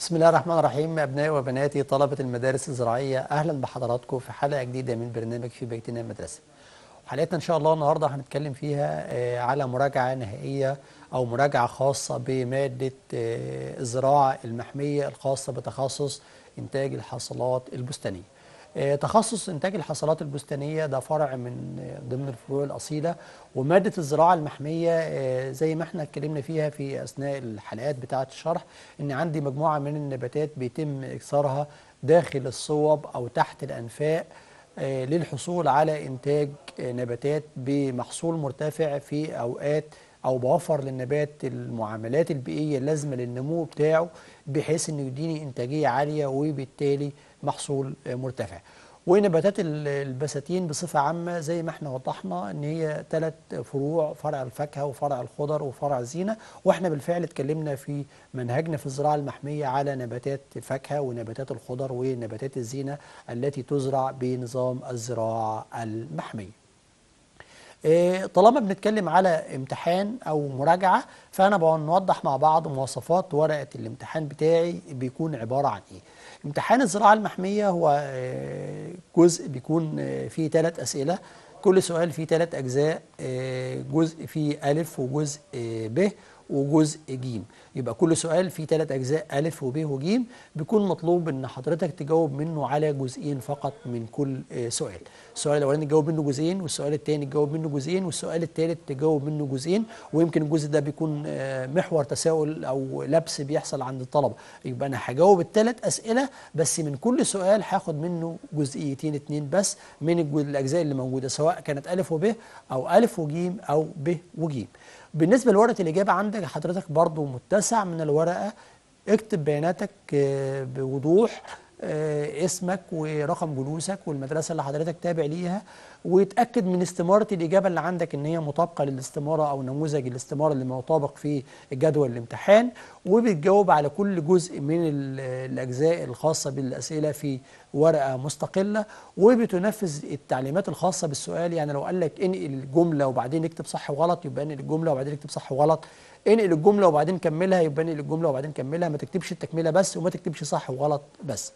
بسم الله الرحمن الرحيم أبنائي وبناتي طلبة المدارس الزراعية أهلا بحضراتكم في حلقة جديدة من برنامج في بيتنا المدرسة حلقتنا إن شاء الله النهاردة هنتكلم فيها آه، على مراجعة نهائية أو مراجعة خاصة بمادة آه، الزراعة المحمية الخاصة بتخصص إنتاج الحاصلات البستانية آه، تخصص إنتاج الحصلات البستانية ده فرع من آه، ضمن الفروع الأصيلة ومادة الزراعة المحمية آه، زي ما احنا اتكلمنا فيها في أثناء الحلقات بتاعة الشرح إن عندي مجموعة من النباتات بيتم إكثارها داخل الصوب أو تحت الأنفاق للحصول على إنتاج نباتات بمحصول مرتفع في أوقات او بوفر للنبات المعاملات البيئيه اللازمه للنمو بتاعه بحيث انه يديني انتاجيه عاليه وبالتالي محصول مرتفع ونباتات البساتين بصفة عامة زي ما احنا وضحنا ان هي ثلاث فروع فرع الفاكهة وفرع الخضر وفرع الزينة واحنا بالفعل اتكلمنا في منهجنا في الزراعة المحمية على نباتات فاكهة ونباتات الخضر ونباتات الزينة التي تزرع بنظام الزراعة المحمية آه، طالما بنتكلم على امتحان او مراجعه فانا بنوضح مع بعض مواصفات ورقه الامتحان بتاعي بيكون عباره عن ايه امتحان الزراعة المحمية هو آه، جزء بيكون آه، فيه ثلاث أسئلة كل سؤال فيه ثلاث أجزاء آه، جزء فيه ألف وجزء ب وجزء ج يبقى كل سؤال فيه ثلاث أجزاء ألف وب وج بيكون مطلوب إن حضرتك تجاوب منه على جزئين فقط من كل آه، سؤال السؤال الأولاني تجاوب منه جزئين والسؤال الثاني تجاوب منه جزئين والسؤال الثالث تجاوب منه جزئين ويمكن الجزء ده بيكون آه، محور تساؤل أو لبس بيحصل عند الطلبة يبقى أنا هجاوب الثلاث أسئلة بس من كل سؤال هاخد منه جزئيتين اثنين بس من الأجزاء اللي موجودة سواء كانت ألف وب أو ألف وجيم أو ب وجيم بالنسبة لورقة الإجابة عندك حضرتك برضو متسع من الورقة اكتب بياناتك آه، بوضوح آه، اسمك ورقم جلوسك والمدرسة اللي حضرتك تابع ليها ويتأكد من استمارة الإجابة اللي عندك إن هي مطابقة للاستمارة أو نموذج الاستمارة اللي مطابق في جدول الامتحان وبتجاوب على كل جزء من الأجزاء الخاصة بالأسئلة في ورقة مستقلة وبتنفذ التعليمات الخاصة بالسؤال يعني لو قال لك انقل الجملة وبعدين اكتب صح وغلط يبقى انقل الجملة وبعدين اكتب صح وغلط انقل الجملة وبعدين كملها يبقى انقل الجملة وبعدين كملها ما تكتبش التكملة بس وما تكتبش صح وغلط بس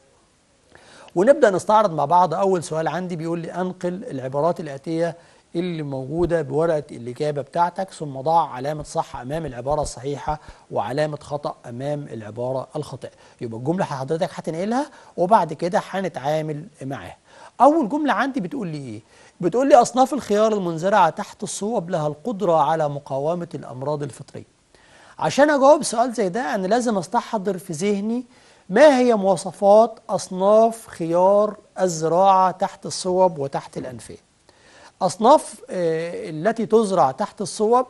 ونبدأ نستعرض مع بعض أول سؤال عندي بيقول لي أنقل العبارات الآتية اللي موجودة بورقة الإجابة بتاعتك ثم ضع علامة صح أمام العبارة الصحيحة وعلامة خطأ أمام العبارة الخاطئة يبقى الجملة حضرتك هتنقلها وبعد كده هنتعامل معاها أول جملة عندي بتقول لي إيه؟ بتقول لي أصناف الخيار المنزرعة تحت الصوب لها القدرة على مقاومة الأمراض الفطرية عشان أجاوب سؤال زي ده أنا لازم أستحضر في ذهني ما هي مواصفات أصناف خيار الزراعة تحت الصوب وتحت الأنفية أصناف آه، التي تزرع تحت الصوب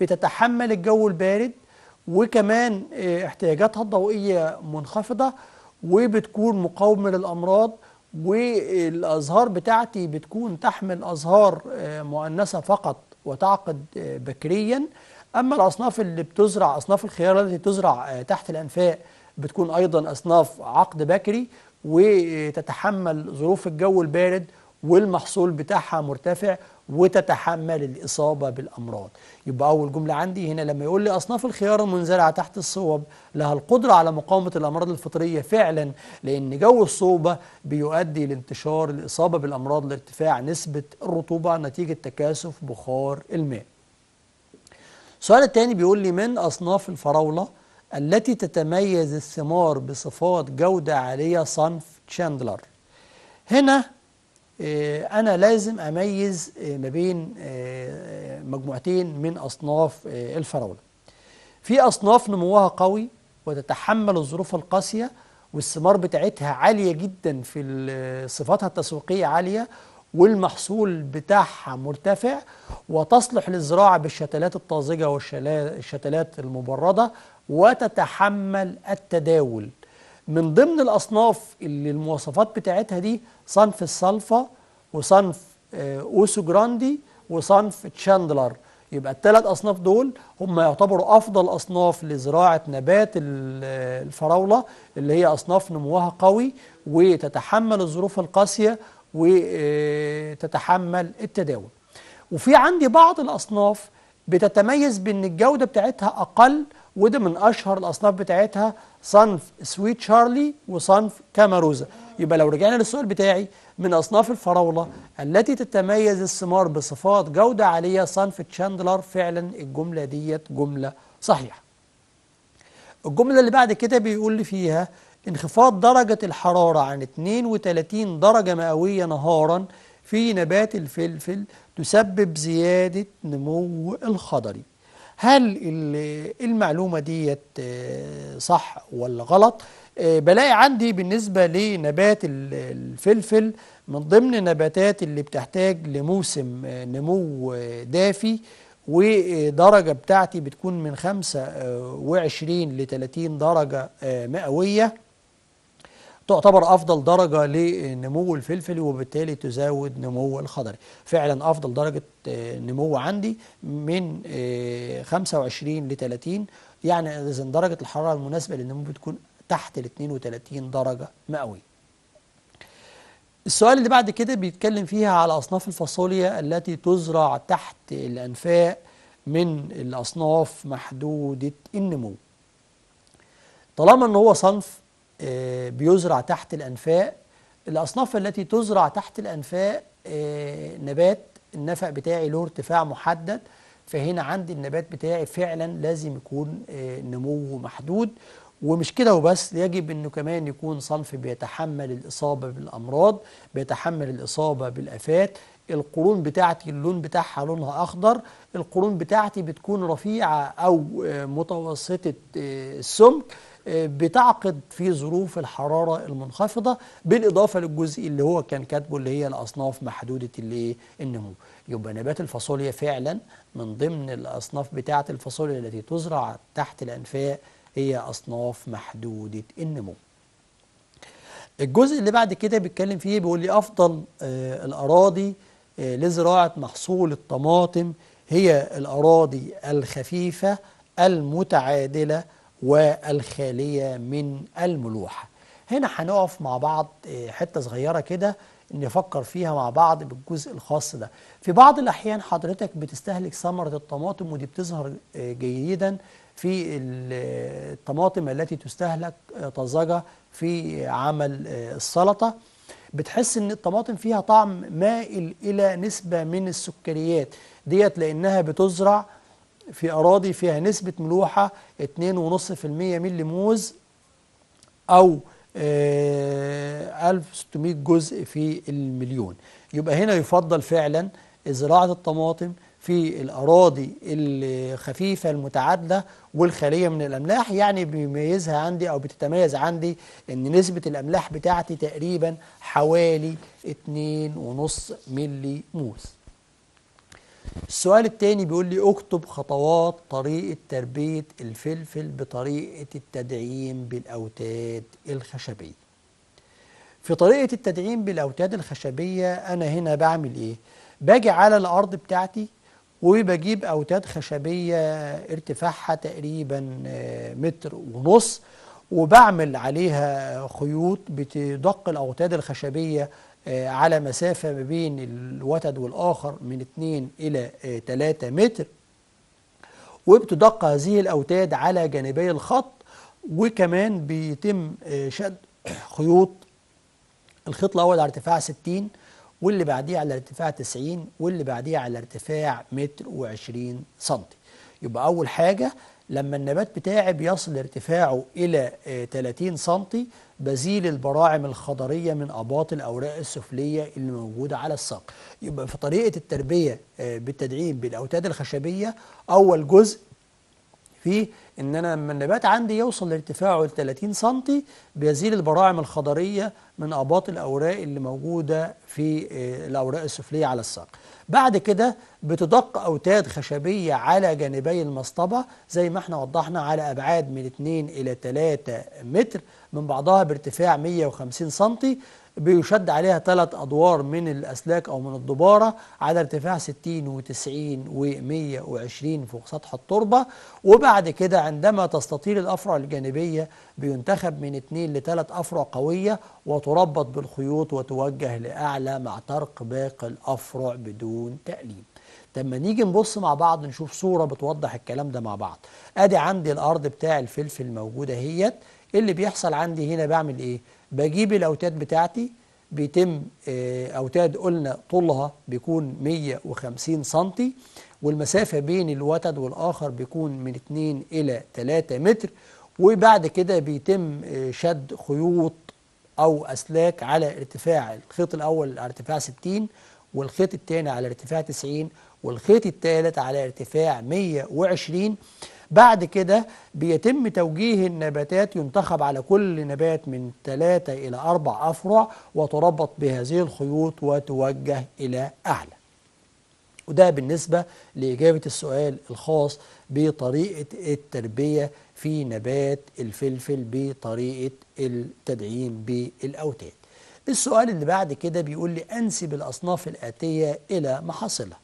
بتتحمل الجو البارد وكمان آه، احتياجاتها الضوئية منخفضة وبتكون مقاومة للأمراض والأزهار بتاعتي بتكون تحمل أزهار آه، مؤنثة فقط وتعقد بكريا أما الأصناف اللي بتزرع أصناف الخيار التي تزرع تحت الأنفاق بتكون أيضا أصناف عقد بكري وتتحمل ظروف الجو البارد والمحصول بتاعها مرتفع وتتحمل الإصابة بالأمراض يبقى أول جملة عندي هنا لما يقول لي أصناف الخيار المنزرعة تحت الصوب لها القدرة على مقاومة الأمراض الفطرية فعلا لأن جو الصوبة بيؤدي لانتشار الإصابة بالأمراض لارتفاع نسبة الرطوبة نتيجة تكاثف بخار الماء السؤال الثاني بيقول لي من أصناف الفراولة التي تتميز الثمار بصفات جودة عالية صنف تشاندلر هنا آه، أنا لازم أميز آه، ما بين آه، مجموعتين من أصناف الفراولة في أصناف نموها قوي وتتحمل الظروف القاسية والثمار بتاعتها عالية جدا في صفاتها التسويقية عالية والمحصول بتاعها مرتفع وتصلح للزراعة بالشتلات الطازجة والشتلات المبردة وتتحمل التداول من ضمن الأصناف اللي المواصفات بتاعتها دي صنف الصلفة وصنف آه، أوسو جراندي وصنف تشاندلر يبقى الثلاث أصناف دول هم يعتبروا أفضل أصناف لزراعة نبات آه، الفراولة اللي هي أصناف نموها قوي وتتحمل الظروف القاسية وتتحمل آه، التداول وفي عندي بعض الأصناف بتتميز بأن الجودة بتاعتها أقل وده من أشهر الأصناف بتاعتها صنف سويت شارلي وصنف كاماروزا يبقى لو رجعنا للسؤال بتاعي من أصناف الفراولة التي تتميز الثمار بصفات جودة عالية صنف تشاندلر فعلا الجملة ديت جملة صحيحة الجملة اللي بعد كده بيقول لي فيها انخفاض درجة الحرارة عن 32 درجة مئوية نهارا في نبات الفلفل تسبب زيادة نمو الخضري هل المعلومة ديت آه، صح ولا غلط آه، بلاقي عندي بالنسبة لنبات الفلفل من ضمن النباتات اللي بتحتاج لموسم آه، نمو دافي ودرجة بتاعتي بتكون من 25 ل 30 درجة مئوية تعتبر أفضل درجة لنمو الفلفل وبالتالي تزود نمو الخضري فعلا أفضل درجة آه، نمو عندي من 25 آه، ل 30 يعني إذا درجة الحرارة المناسبة للنمو بتكون تحت ال 32 درجة مئوية السؤال اللي بعد كده بيتكلم فيها على أصناف الفاصوليا التي تزرع تحت الأنفاق من الأصناف محدودة النمو طالما أن هو صنف آه، بيزرع تحت الأنفاق الأصناف التي تزرع تحت الأنفاق آه، نبات النفق بتاعي له ارتفاع محدد فهنا عندي النبات بتاعي فعلا لازم يكون آه، نموه محدود ومش كده وبس يجب انه كمان يكون صنف بيتحمل الاصابه بالامراض بيتحمل الاصابه بالافات القرون بتاعتي اللون بتاعها لونها اخضر القرون بتاعتي بتكون رفيعه او متوسطه السمك بتعقد في ظروف الحرارة المنخفضة بالإضافة للجزء اللي هو كان كاتبه اللي هي الأصناف محدودة اللي النمو يبقى نبات الفاصوليا فعلا من ضمن الأصناف بتاعة الفاصوليا التي تزرع تحت الأنفاق هي أصناف محدودة النمو الجزء اللي بعد كده بيتكلم فيه بيقول لي أفضل آه الأراضي آه لزراعة محصول الطماطم هي الأراضي الخفيفة المتعادلة والخالية من الملوحة هنا هنقف مع بعض آه، حتة صغيرة كده نفكر فيها مع بعض بالجزء الخاص ده في بعض الأحيان حضرتك بتستهلك ثمرة الطماطم ودي بتظهر آه، جيدا في آه، الطماطم التي تستهلك طازجة في عمل السلطة بتحس ان الطماطم فيها طعم مائل الى نسبة من السكريات ديت لانها بتزرع في أراضي فيها نسبة ملوحة 2.5% ملي موز أو 1600 آه، جزء في المليون يبقى هنا يفضل فعلا زراعة الطماطم في الأراضي الخفيفة المتعادلة والخالية من الأملاح يعني بيميزها عندي أو بتتميز عندي أن نسبة الأملاح بتاعتي تقريبا حوالي 2.5 ملي موز السؤال التاني بيقول لي اكتب خطوات طريقة تربية الفلفل بطريقة التدعيم بالأوتاد الخشبية في طريقة التدعيم بالأوتاد الخشبية أنا هنا بعمل إيه؟ باجي على الأرض بتاعتي وبجيب أوتاد خشبية ارتفاعها تقريبا آه، متر ونص وبعمل عليها خيوط بتدق الأوتاد الخشبية آه، على مسافة ما بين الوتد والآخر من 2 إلى 3 آه، متر وبتدق هذه الأوتاد على جانبي الخط وكمان بيتم آه، شد خيوط الخيط الأول على ارتفاع 60 واللي بعديه على ارتفاع 90 واللي بعديه على ارتفاع متر و20 سنتي يبقى أول حاجة لما النبات بتاعي بيصل ارتفاعه إلى 30 سنتي بزيل البراعم الخضريه من اباط الاوراق السفليه اللي موجوده على الساق يبقى في طريقه التربيه آه، بالتدعيم بالاوتاد الخشبيه اول جزء فيه ان انا لما النبات عندي يوصل لارتفاعه ل 30 سم بيزيل البراعم الخضريه من اباط الاوراق اللي موجوده في آه، الاوراق السفليه على الساق. بعد كده بتدق اوتاد خشبيه على جانبي المصطبه زي ما احنا وضحنا على ابعاد من 2 الى 3 متر من بعضها بارتفاع 150 سم بيشد عليها ثلاث أدوار من الأسلاك أو من الدبارة على ارتفاع 60 و90 و120 فوق سطح التربة وبعد كده عندما تستطيل الأفرع الجانبية بينتخب من اثنين لثلاث أفرع قوية وتربط بالخيوط وتوجه لأعلى مع ترك باقي الأفرع بدون تأليم لما نيجي نبص مع بعض نشوف صورة بتوضح الكلام ده مع بعض ادي عندي الارض بتاع الفلفل موجودة اهيت اللي بيحصل عندي هنا بعمل ايه بجيب الاوتاد بتاعتي بيتم آه، اوتاد قلنا طولها بيكون 150 سنتي والمسافة بين الوتد والآخر بيكون من 2 إلى 3 متر وبعد كده بيتم آه، شد خيوط أو أسلاك على ارتفاع الخيط الأول على ارتفاع 60 والخيط الثاني على ارتفاع 90 والخيط الثالث على ارتفاع 120 بعد كده بيتم توجيه النباتات ينتخب على كل نبات من ثلاثة إلى أربع أفرع وتربط بهذه الخيوط وتوجه إلى أعلى وده بالنسبة لإجابة السؤال الخاص بطريقة التربية في نبات الفلفل بطريقة التدعيم بالأوتاد السؤال اللي بعد كده بيقول لي أنسب الأصناف الآتية إلى محاصلة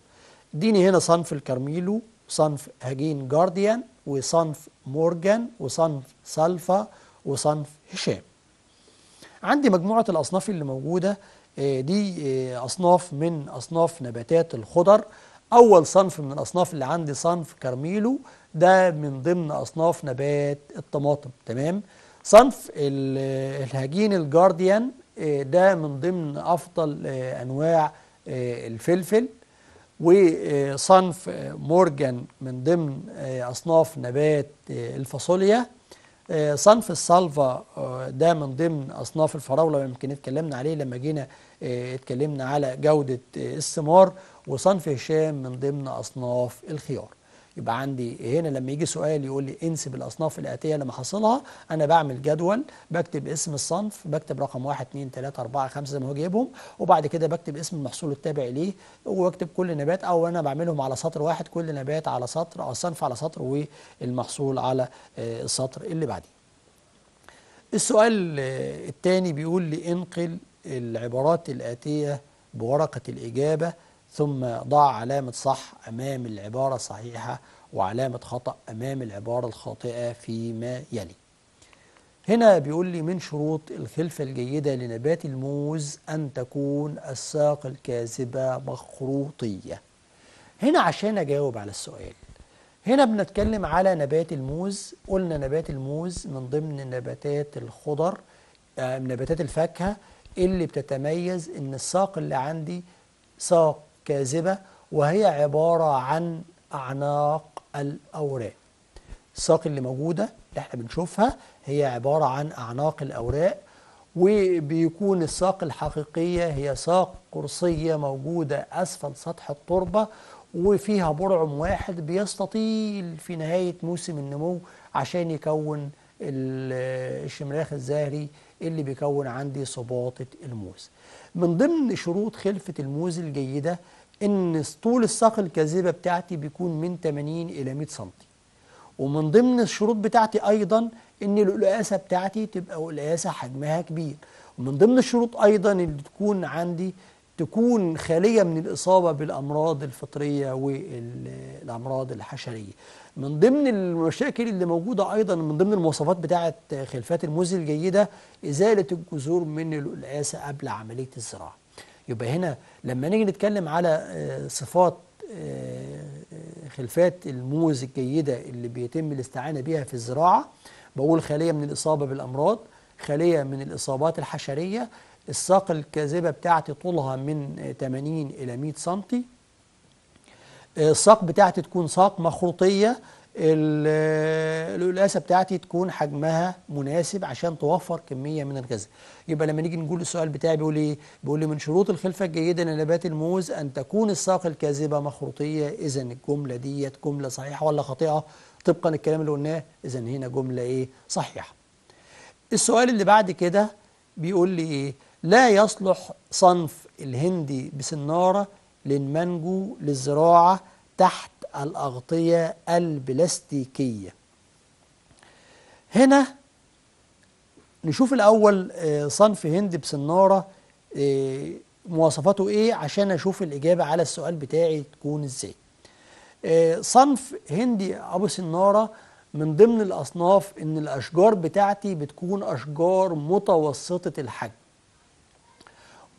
اديني هنا صنف الكارميلو صنف هجين جارديان وصنف مورجان وصنف سلفا وصنف هشام عندي مجموعة الأصناف اللي موجودة آه، دي آه، أصناف من أصناف نباتات الخضر أول صنف من الأصناف اللي عندي صنف كارميلو ده من ضمن أصناف نبات الطماطم تمام صنف الهجين الجارديان آه، ده من ضمن أفضل أنواع الفلفل وصنف مورجان من ضمن آه، أصناف نبات آه، الفاصوليا آه، صنف السلفا ده من ضمن أصناف الفراولة يمكن اتكلمنا عليه لما جينا اتكلمنا على جودة الثمار وصنف هشام من ضمن أصناف الخيار يبقى عندي هنا لما يجي سؤال يقول لي انسب الاصناف الاتيه اللي محصلها انا بعمل جدول بكتب اسم الصنف بكتب رقم 1 2 3 4 5 زي ما هو جايبهم وبعد كده بكتب اسم المحصول التابع ليه واكتب كل نبات او انا بعملهم على سطر واحد كل نبات على سطر او الصنف على سطر والمحصول على آه، السطر اللي بعديه السؤال آه، الثاني بيقول لي انقل العبارات الاتيه بورقه الاجابه ثم ضع علامة صح أمام العبارة الصحيحة وعلامة خطأ أمام العبارة الخاطئة فيما يلي هنا بيقول لي من شروط الخلفة الجيدة لنبات الموز أن تكون الساق الكاذبة مخروطية هنا عشان أجاوب على السؤال هنا بنتكلم على نبات الموز قلنا نبات الموز من ضمن نباتات الخضر آه، نباتات الفاكهة اللي بتتميز إن الساق اللي عندي ساق كاذبة وهي عبارة عن أعناق الأوراق الساق اللي موجودة اللي احنا بنشوفها هي عبارة عن أعناق الأوراق وبيكون الساق الحقيقية هي ساق قرصية موجودة أسفل سطح التربة وفيها برعم واحد بيستطيل في نهاية موسم النمو عشان يكون الشمراخ الزهري اللي بيكون عندي صباطة الموز من ضمن شروط خلفة الموز الجيدة ان طول الساق الكاذبة بتاعتي بيكون من 80 إلى 100 سم ومن ضمن الشروط بتاعتي أيضا ان القلقاسة بتاعتي تبقى قلقاسة حجمها كبير ومن ضمن الشروط أيضا اللي تكون عندي تكون خالية من الإصابة بالأمراض الفطرية والأمراض الحشرية من ضمن المشاكل اللي موجودة أيضا من ضمن المواصفات بتاعة خلفات الموز الجيدة إزالة الجذور من القلقاسة قبل عملية الزراعة يبقى هنا لما نيجي نتكلم على آه، صفات آه، خلفات الموز الجيدة اللي بيتم الاستعانة بها في الزراعة بقول خلية من الإصابة بالأمراض خلية من الإصابات الحشرية الساق الكاذبة بتاعتي طولها من 80 آه، إلى 100 سنتي آه، الساق بتاعتي تكون ساق مخروطية آه، القلاسة بتاعتي تكون حجمها مناسب عشان توفر كمية من الغذاء يبقى لما نيجي نقول السؤال بتاعي بيقول ايه بيقول لي من شروط الخلفة الجيدة لنبات الموز أن تكون الساق الكاذبة مخروطية إذا الجملة ديت جملة صحيحة ولا خاطئة طبقا الكلام اللي قلناه إذا هنا جملة ايه صحيحة السؤال اللي بعد كده بيقول لي ايه لا يصلح صنف الهندي بسنارة للمنجو للزراعة تحت الأغطية البلاستيكية هنا نشوف الأول آه، صنف هند بسنارة آه، مواصفاته إيه عشان أشوف الإجابة على السؤال بتاعي تكون إزاي آه، صنف هندي أبو سنارة من ضمن الأصناف إن الأشجار بتاعتي بتكون أشجار متوسطة الحجم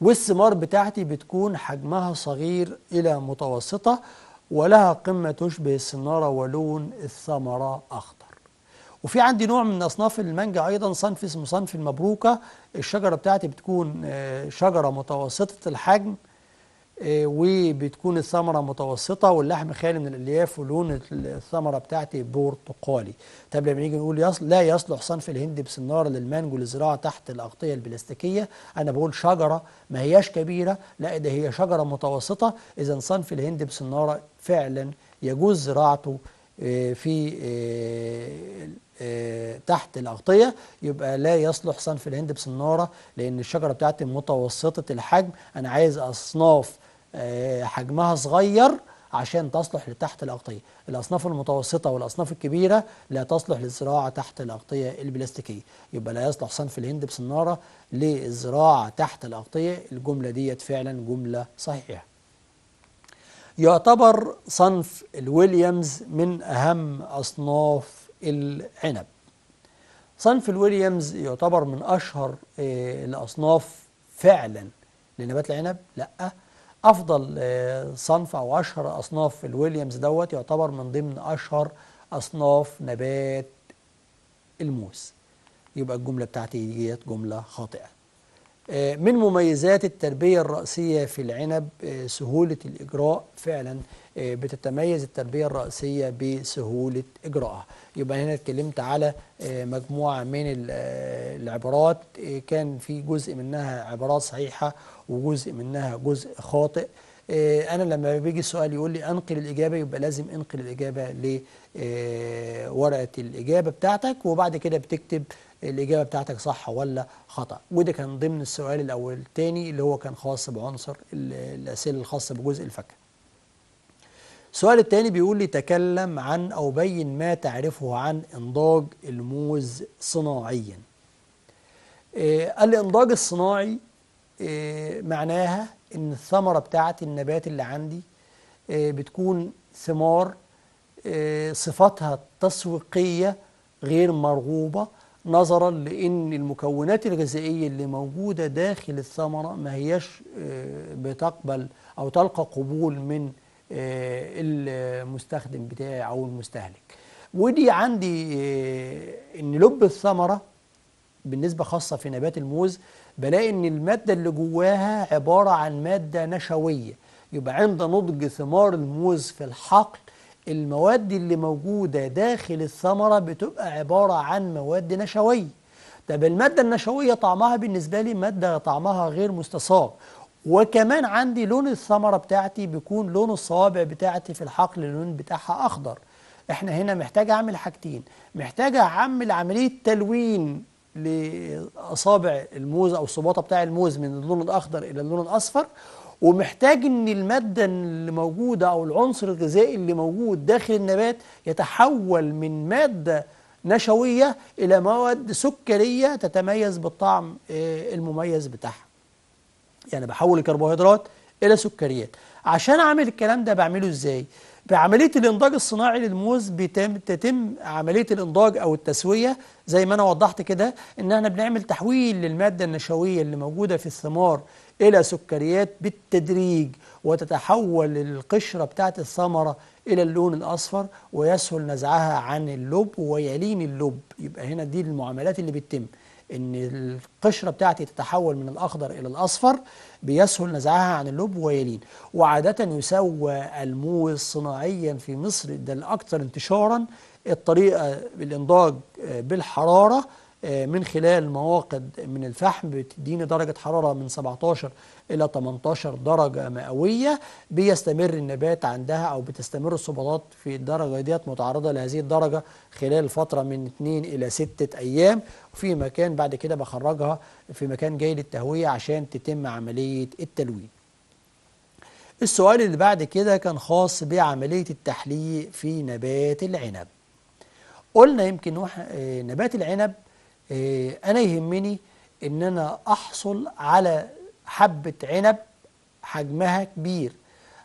والثمار بتاعتي بتكون حجمها صغير إلى متوسطة ولها قمة تشبه السنارة ولون الثمرة أخضر وفي عندي نوع من أصناف المانجا أيضا صنف اسمه صنف المبروكة الشجرة بتاعتي بتكون آه، شجرة متوسطة الحجم إيه، وبتكون الثمرة متوسطة واللحم خالي من الألياف ولون الثمرة بتاعتي برتقالي طب لما نيجي نقول لا يصلح صنف الهند بسنار للمانجو للزراعة تحت الأغطية البلاستيكية أنا بقول شجرة ما هياش كبيرة لا ده هي شجرة متوسطة إذا صنف الهند بسنار فعلا يجوز زراعته إيه، في إيه، تحت الأغطية يبقى لا يصلح صنف الهند بسنارة لأن الشجرة بتاعتي متوسطة الحجم أنا عايز أصناف آه، حجمها صغير عشان تصلح لتحت الأغطية الأصناف المتوسطة والأصناف الكبيرة لا تصلح للزراعة تحت الأغطية البلاستيكية يبقى لا يصلح صنف الهند بصنارة للزراعة تحت الأغطية الجملة ديت فعلا جملة صحيحة يعتبر صنف الويليامز من أهم أصناف العنب صنف الويليامز يعتبر من أشهر آه، الأصناف فعلا لنبات العنب لأ أفضل آه، صنف أو أشهر أصناف الويليامز دوت يعتبر من ضمن أشهر أصناف نبات الموز يبقى الجملة بتاعتي ديت جملة خاطئة آه، من مميزات التربية الرأسية في العنب آه، سهولة الإجراء فعلا آه، بتتميز التربية الرأسية بسهولة إجراءها يبقى هنا اتكلمت على مجموعة من العبارات كان في جزء منها عبارات صحيحة وجزء منها جزء خاطئ أنا لما بيجي السؤال يقول لي أنقل الإجابة يبقى لازم أنقل الإجابة لورقة الإجابة بتاعتك وبعد كده بتكتب الإجابة بتاعتك صح ولا خطأ وده كان ضمن السؤال الأول الثاني اللي هو كان خاص بعنصر الأسئلة الخاصة بجزء الفاكهة السؤال الثاني بيقول لي تكلم عن أو بين ما تعرفه عن إنضاج الموز صناعيا آه الإنضاج الصناعي آه معناها إن الثمرة بتاعة النبات اللي عندي آه بتكون ثمار آه، صفاتها التسويقية غير مرغوبة نظرا لأن المكونات الغذائية اللي موجودة داخل الثمرة ما هياش آه، بتقبل أو تلقى قبول من آه، المستخدم بتاعي أو المستهلك ودي عندي آه، إن لب الثمرة بالنسبة خاصة في نبات الموز بلاقي إن المادة اللي جواها عبارة عن مادة نشوية يبقى عند نضج ثمار الموز في الحقل المواد اللي موجودة داخل الثمرة بتبقى عبارة عن مواد نشوية طب المادة النشوية طعمها بالنسبة لي مادة طعمها غير مستصاب وكمان عندي لون الثمرة بتاعتي بيكون لون الصوابع بتاعتي في الحقل اللون بتاعها أخضر احنا هنا محتاج أعمل حاجتين محتاج أعمل عملية تلوين لأصابع الموز أو الصباطة بتاع الموز من اللون الأخضر إلى اللون الأصفر ومحتاج ان الماده اللي موجوده او العنصر الغذائي اللي موجود داخل النبات يتحول من ماده نشويه الى مواد سكريه تتميز بالطعم آه، المميز بتاعها يعني بحول الكربوهيدرات الى سكريات عشان اعمل الكلام ده بعمله ازاي بعمليه الانضاج الصناعي للموز بتم تتم عمليه الانضاج او التسويه زي ما انا وضحت كده ان احنا بنعمل تحويل للماده النشويه اللي موجوده في الثمار إلى سكريات بالتدريج وتتحول القشرة بتاعة الثمرة إلى اللون الأصفر ويسهل نزعها عن اللب ويلين اللب يبقى هنا دي المعاملات اللي بتتم ان القشره بتاعتي تتحول من الاخضر الى الاصفر بيسهل نزعها عن اللب ويلين وعاده يسوى الموز صناعيا في مصر ده الاكثر انتشارا الطريقه بالانضاج بالحراره آه، من خلال مواقد من الفحم بتديني درجة حرارة من 17 إلى 18 درجة مئوية بيستمر النبات عندها أو بتستمر الصبغات في الدرجة ديت متعرضة لهذه الدرجة خلال فترة من 2 إلى 6 أيام وفي مكان بعد كده بخرجها في مكان جاي للتهوية عشان تتم عملية التلوين السؤال اللي بعد كده كان خاص بعملية التحليق في نبات العنب قلنا يمكن آه، نبات العنب آه، أنا يهمني إن أنا أحصل على حبة عنب حجمها كبير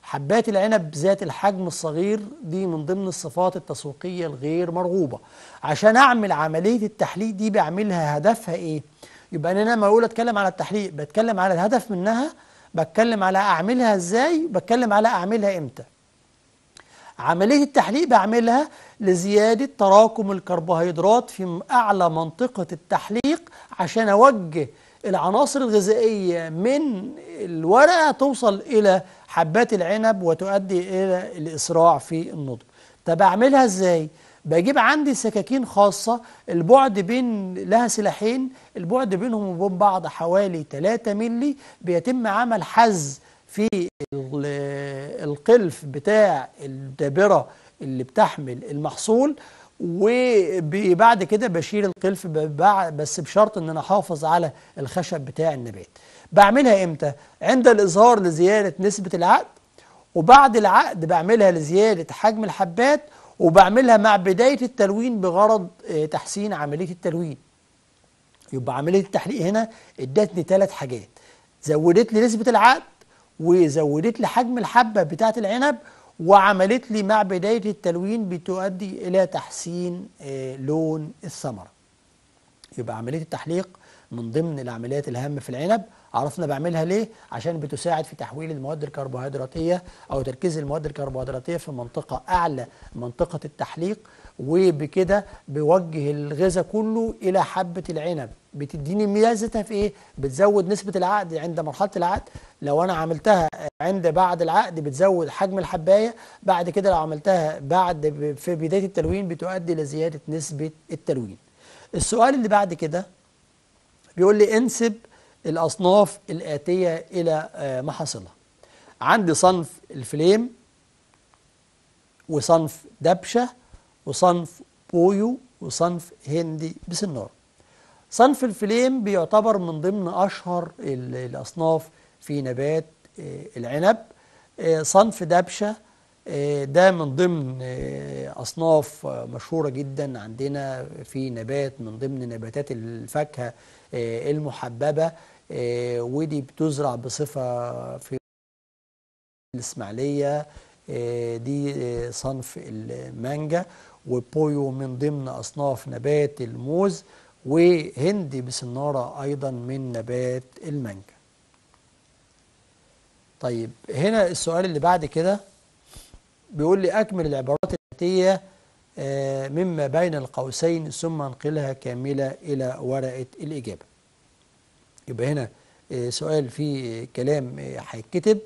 حبات العنب ذات الحجم الصغير دي من ضمن الصفات التسويقية الغير مرغوبة عشان أعمل عملية التحليق دي بعملها هدفها إيه؟ يبقى أنا لما أقول أتكلم على التحليق بتكلم على الهدف منها بتكلم على أعملها إزاي بتكلم على أعملها إمتى عملية التحليق بعملها لزيادة تراكم الكربوهيدرات في أعلى منطقة التحليق عشان أوجه العناصر الغذائية من الورقة توصل إلى حبات العنب وتؤدي إلى الإسراع في النضج طب أعملها إزاي؟ بجيب عندي سكاكين خاصة البعد بين لها سلاحين البعد بينهم وبين بعض حوالي 3 ملي بيتم عمل حز في القلف بتاع الدابرة اللي بتحمل المحصول وبعد كده بشيل القلف بس بشرط ان انا احافظ على الخشب بتاع النبات بعملها امتى عند الاظهار لزياده نسبه العقد وبعد العقد بعملها لزياده حجم الحبات وبعملها مع بدايه التلوين بغرض آه، تحسين عمليه التلوين يبقى عمليه التحليق هنا ادتني ثلاث حاجات زودت لي نسبه العقد وزودت لي حجم الحبة بتاعة العنب وعملت لي مع بداية التلوين بتؤدي إلى تحسين آه، لون الثمرة يبقى عملية التحليق من ضمن العمليات الهامة في العنب عرفنا بعملها ليه عشان بتساعد في تحويل المواد الكربوهيدراتية أو تركيز المواد الكربوهيدراتية في منطقة أعلى منطقة التحليق وبكده بوجه الغذاء كله إلى حبة العنب بتديني ميزتها في إيه؟ بتزود نسبة العقد عند مرحلة العقد لو أنا عملتها عند بعد العقد بتزود حجم الحباية بعد كده لو عملتها بعد في بداية التلوين بتؤدي لزيادة نسبة التلوين السؤال اللي بعد كده بيقول لي انسب الأصناف الآتية إلى آه، محاصيلها عندي صنف الفليم وصنف دبشة وصنف بويو وصنف هندي بسنارة صنف الفليم بيعتبر من ضمن أشهر الأصناف في نبات آه، العنب آه، صنف دبشة آه، ده من ضمن أصناف مشهورة جدا عندنا في نبات من ضمن نباتات الفاكهة المحببة ودي بتزرع بصفة في الإسماعيلية دي صنف المانجا وبويو من ضمن أصناف نبات الموز وهندي بسنارة أيضا من نبات المانجا طيب هنا السؤال اللي بعد كده بيقول لي أكمل العبارات الآتية آه، مما بين القوسين ثم انقلها كاملة إلى ورقة الإجابة يبقى هنا آه، سؤال فيه كلام آه، هيتكتب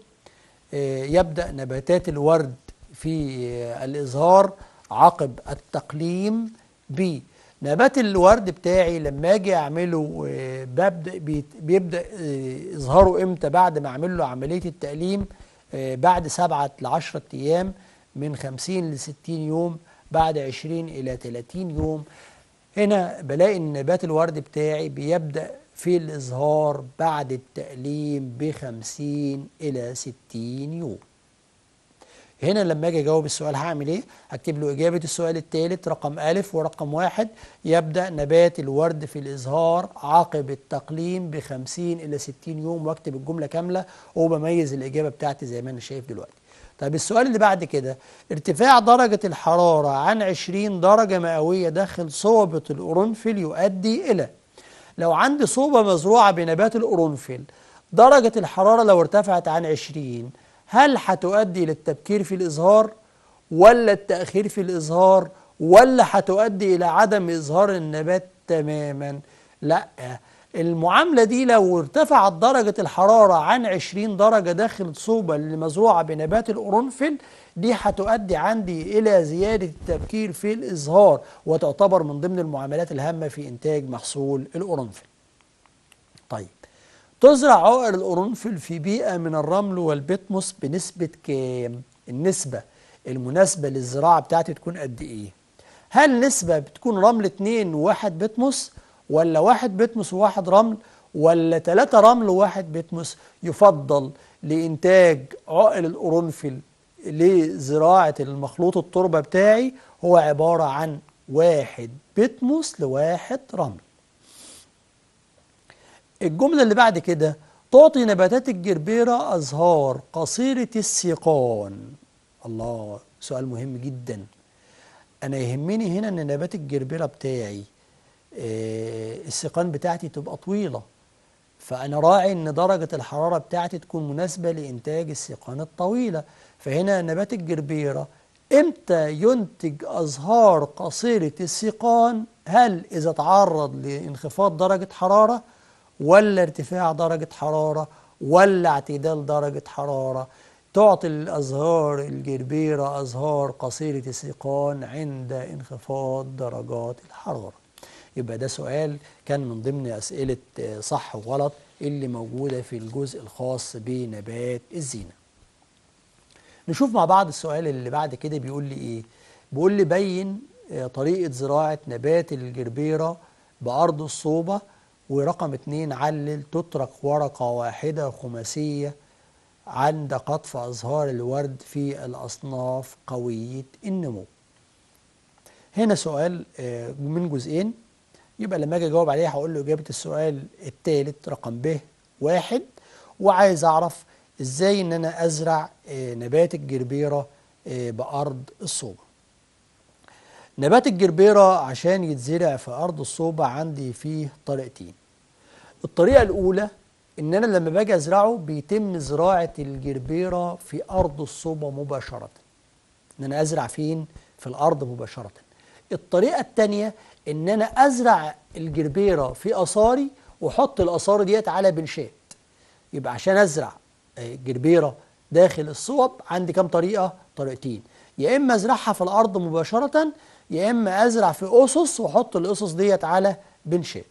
يبدأ نباتات الورد في الإزهار عقب التقليم ب نبات الورد بتاعي لما اجي اعمله آه، ببدا بيبدا آه، اظهاره امتى بعد ما اعمل له عمليه التقليم آه، بعد سبعة ل 10 ايام من 50 ل 60 يوم بعد 20 الى 30 يوم هنا بلاقي ان نبات الورد بتاعي بيبدا في الاظهار بعد التقليم ب 50 الى 60 يوم هنا لما اجي اجاوب السؤال هعمل ايه؟ هكتب له اجابه السؤال الثالث رقم الف ورقم واحد يبدا نبات الورد في الازهار عقب التقليم ب 50 الى 60 يوم واكتب الجمله كامله وبميز الاجابه بتاعتي زي ما انا شايف دلوقتي. طيب السؤال اللي بعد كده ارتفاع درجة الحرارة عن 20 درجة مئوية داخل صوبة القرنفل يؤدي إلى لو عندي صوبة مزروعة بنبات القرنفل درجة الحرارة لو ارتفعت عن 20 هل هتؤدي للتبكير في الإظهار ولا التأخير في الإظهار ولا هتؤدي إلى عدم إظهار النبات تماما لا المعاملة دي لو ارتفعت درجة الحرارة عن 20 درجة داخل الصوبة اللي مزروعة بنبات القرنفل دي هتؤدي عندي إلى زيادة التبكير في الإزهار وتعتبر من ضمن المعاملات الهامة في إنتاج محصول القرنفل تزرع عقر القرنفل في بيئة من الرمل والبيتموس بنسبة كام؟ النسبة المناسبة للزراعة بتاعتي تكون قد إيه؟ هل نسبة بتكون رمل اتنين وواحد بيتموس ولا واحد بيتموس وواحد رمل ولا تلاتة رمل وواحد بيتموس يفضل لإنتاج عقل القرنفل لزراعة المخلوط التربة بتاعي هو عبارة عن واحد بيتموس لواحد رمل الجملة اللي بعد كده تعطي نباتات الجربيرة أزهار قصيرة السيقان الله سؤال مهم جدا أنا يهمني هنا أن نبات الجربيرة بتاعي آه، السيقان بتاعتي تبقى طويلة فأنا راعي أن درجة الحرارة بتاعتي تكون مناسبة لإنتاج السيقان الطويلة فهنا نبات الجربيرة إمتى ينتج أزهار قصيرة السيقان هل إذا تعرض لانخفاض درجة حرارة ولا ارتفاع درجة حرارة ولا اعتدال درجة حرارة تعطي الأزهار الجربيرة أزهار قصيرة السيقان عند انخفاض درجات الحرارة يبقى ده سؤال كان من ضمن أسئلة آه، صح وغلط اللي موجودة في الجزء الخاص بنبات الزينة نشوف مع بعض السؤال اللي بعد كده بيقول لي إيه بيقول لي بين آه، طريقة زراعة نبات الجربيرة بأرض الصوبة ورقم اتنين علل تترك ورقة واحدة خماسية عند قطف أزهار الورد في الأصناف قوية النمو هنا سؤال آه، من جزئين يبقى لما أجي أجاوب عليه هقول له إجابة السؤال الثالث رقم ب واحد وعايز أعرف إزاي إن أنا أزرع آه، نبات الجربيرة آه، بأرض الصوبة نبات الجربيرة عشان يتزرع في أرض الصوبة عندي فيه طريقتين الطريقة الأولى إن أنا لما باجي أزرعه بيتم زراعة الجربيرة في أرض الصوبة مباشرة إن أنا أزرع فين؟ في الأرض مباشرة الطريقة الثانية إن أنا أزرع الجربيرة في أصاري وأحط الأصار ديت على بنشات يبقى عشان أزرع آه، جربيرة داخل الصوب عندي كام طريقة؟ طريقتين يا إما أزرعها في الأرض مباشرة يا إما أزرع في أسس وأحط الأسس ديت على بنشات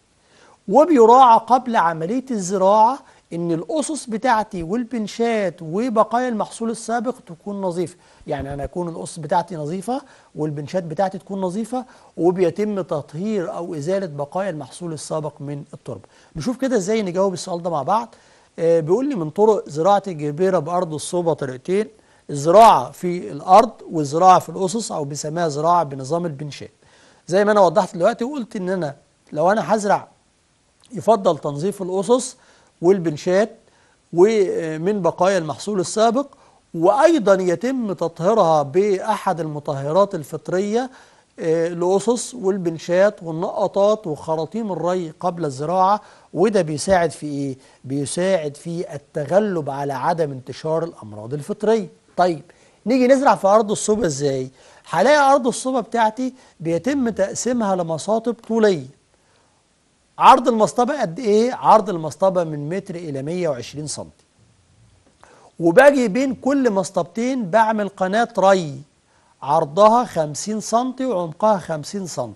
وبيراعى قبل عملية الزراعة إن الأسس بتاعتي والبنشات وبقايا المحصول السابق تكون نظيفة يعني أنا أكون الأسس بتاعتي نظيفة والبنشات بتاعتي تكون نظيفة وبيتم تطهير أو إزالة بقايا المحصول السابق من التربة نشوف كده إزاي نجاوب السؤال ده مع بعض آه بيقول لي من طرق زراعة الجربيرة بأرض الصوبة طريقتين زراعة في الأرض وزراعة في الأسس أو بيسميها زراعة بنظام البنشاء زي ما أنا وضحت دلوقتي وقلت إن أنا لو أنا هزرع يفضل تنظيف الأسس والبنشات ومن بقايا المحصول السابق وأيضا يتم تطهيرها بأحد المطهرات الفطرية آه، الأسس والبنشات والنقطات وخراطيم الري قبل الزراعة وده بيساعد في إيه؟ بيساعد في التغلب على عدم انتشار الأمراض الفطرية طيب نيجي نزرع في أرض الصوبة إزاي؟ هلاقي أرض الصوبة بتاعتي بيتم تقسيمها لمصاطب طولية عرض المصطبة قد إيه؟ عرض المصطبة من متر إلى 120 سم وباجي بين كل مصطبتين بعمل قناة ري عرضها 50 سم وعمقها 50 سم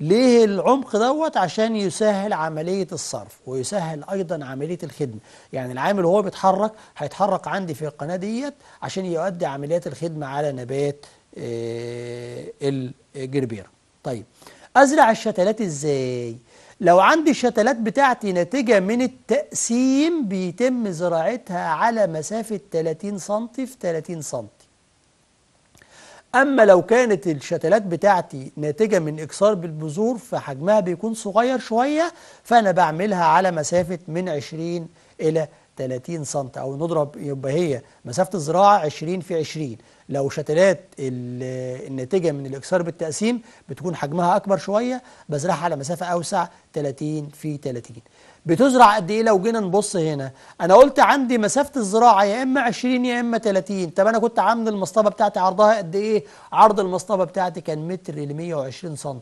ليه العمق دوت عشان يسهل عملية الصرف ويسهل أيضا عملية الخدمة يعني العامل وهو بيتحرك هيتحرك عندي في القناة ديت عشان يؤدي عمليات الخدمة على نبات آه، الجربيرة طيب أزرع الشتلات إزاي؟ لو عندي الشتلات بتاعتي نتيجة من التقسيم بيتم زراعتها على مسافة 30 سم في 30 سم أما لو كانت الشتلات بتاعتي ناتجة من إكسار بالبذور فحجمها بيكون صغير شوية فأنا بعملها على مسافة من 20 إلى 30 سم أو نضرب يبقى هي مسافة الزراعة 20 في 20 لو شتلات الناتجة من الإكسار بالتقسيم بتكون حجمها أكبر شوية بزرعها على مسافة أوسع 30 في 30 بتزرع قد ايه لو جينا نبص هنا انا قلت عندي مسافه الزراعه يا اما 20 يا اما 30 طب انا كنت عامل المصطبه بتاعتي عرضها قد ايه عرض المصطبه بتاعتي كان متر ل 120 سم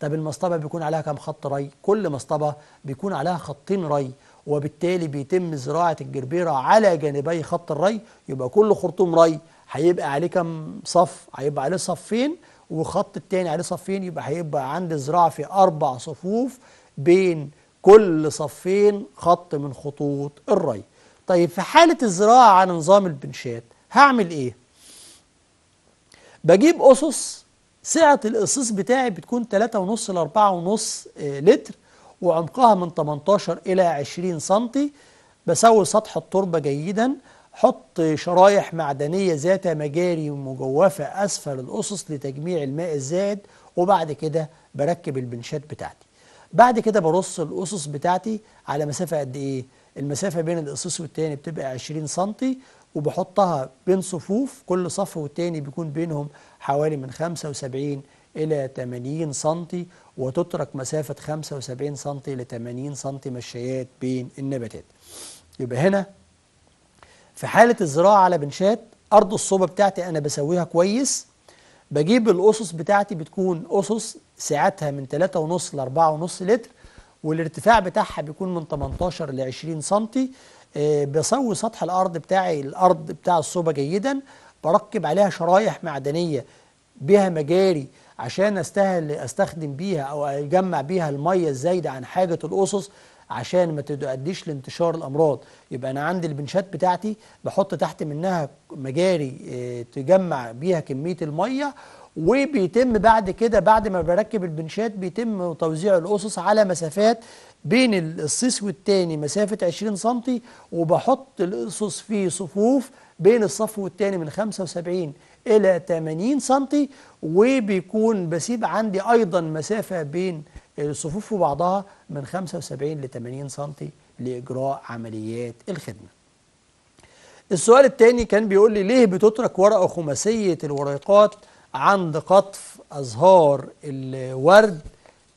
طب المصطبه بيكون عليها كام خط ري كل مصطبه بيكون عليها خطين ري وبالتالي بيتم زراعه الجربيره على جانبي خط الري يبقى كل خرطوم ري هيبقى عليه كام صف هيبقى عليه صفين والخط التاني عليه صفين يبقى هيبقى عندي زراعه في اربع صفوف بين كل صفين خط من خطوط الري طيب في حالة الزراعة على نظام البنشات هعمل ايه بجيب أسس سعة القصيص بتاعي بتكون 3.5 ل 4.5 لتر وعمقها من 18 إلى 20 سنتي بسوي سطح التربة جيدا حط شرايح معدنية ذات مجاري مجوفة أسفل الأسس لتجميع الماء الزائد وبعد كده بركب البنشات بتاعتي بعد كده برص الأسس بتاعتي على مسافة قد إيه المسافة بين الأسس والتاني بتبقى 20 سنتي وبحطها بين صفوف كل صف والتاني بيكون بينهم حوالي من 75 إلى 80 سنتي وتترك مسافة 75 سنتي إلى 80 سنتي مشيات بين النباتات يبقى هنا في حالة الزراعة على بنشات أرض الصوبة بتاعتي أنا بسويها كويس بجيب الأسس بتاعتي بتكون أسس سعتها من 3.5 ل 4.5 لتر والارتفاع بتاعها بيكون من 18 ل 20 سم آه، بسوي سطح الارض بتاعي الارض بتاع الصوبه جيدا بركب عليها شرايح معدنيه بها مجاري عشان استهل استخدم بيها او اجمع بيها الميه الزايده عن حاجه الاسس عشان ما تؤديش لانتشار الامراض يبقى انا عندي البنشات بتاعتي بحط تحت منها مجاري آه، تجمع بيها كميه الميه وبيتم بعد كده بعد ما بركب البنشات بيتم توزيع الأسس على مسافات بين الصيص والتاني مسافة 20 سم وبحط الأسس في صفوف بين الصف والتاني من 75 إلى 80 سم وبيكون بسيب عندي أيضا مسافة بين الصفوف وبعضها من 75 ل 80 سم لإجراء عمليات الخدمة السؤال الثاني كان بيقول لي ليه بتترك ورقة خماسية الوريقات عند قطف أزهار الورد